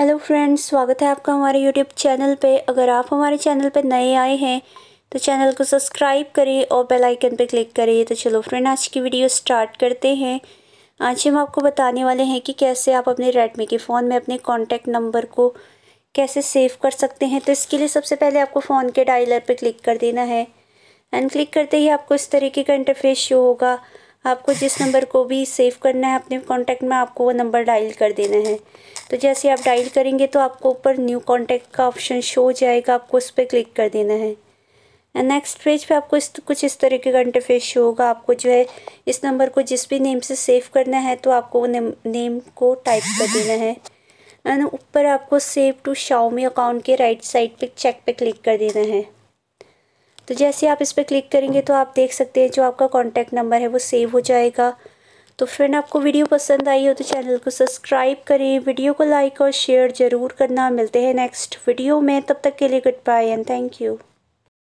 hello friends स्वागत है आपका हमारे यूट्यूब चैनल पे अगर आप हमारे चैनल पे नए आए हैं तो चैनल को सब्सक्राइब करें और बेल आइकन पे क्लिक करें तो चलो फ्रेंड आज की वीडियो स्टार्ट करते हैं आज हम आपको बताने वाले हैं कि कैसे आप अपने रेडमी के फ़ोन में अपने कॉन्टैक्ट नंबर को कैसे सेव कर सकते हैं तो इसके लिए सबसे पहले आपको फ़ोन के डायलर पर क्लिक कर देना है एंड क्लिक करते ही आपको इस तरीके का इंटरफेस शो होगा आपको जिस नंबर को भी सेव करना है अपने कॉन्टैक्ट में आपको वो नंबर डायल कर देना है तो जैसे आप डायल करेंगे तो आपको ऊपर न्यू कॉन्टैक्ट का ऑप्शन शो हो जाएगा आपको उस पर क्लिक कर देना है एंड नेक्स्ट पेज पे आपको इस कुछ इस तरीके का इंटरफेस शो होगा आपको जो है इस नंबर को जिस भी नेम से सेव करना है तो आपको वो नेम, नेम को टाइप कर देना है एंड ऊपर आपको सेव टू शाओमी अकाउंट के राइट साइड पे चेक पे क्लिक कर देना है तो जैसे आप इस पर क्लिक करेंगे तो आप देख सकते हैं जो आपका कॉन्टैक्ट नंबर है वो सेव हो जाएगा तो फ्रेंड आपको वीडियो पसंद आई हो तो चैनल को सब्सक्राइब करें वीडियो को लाइक और शेयर ज़रूर करना मिलते हैं नेक्स्ट वीडियो में तब तक के लिए goodbye and thank you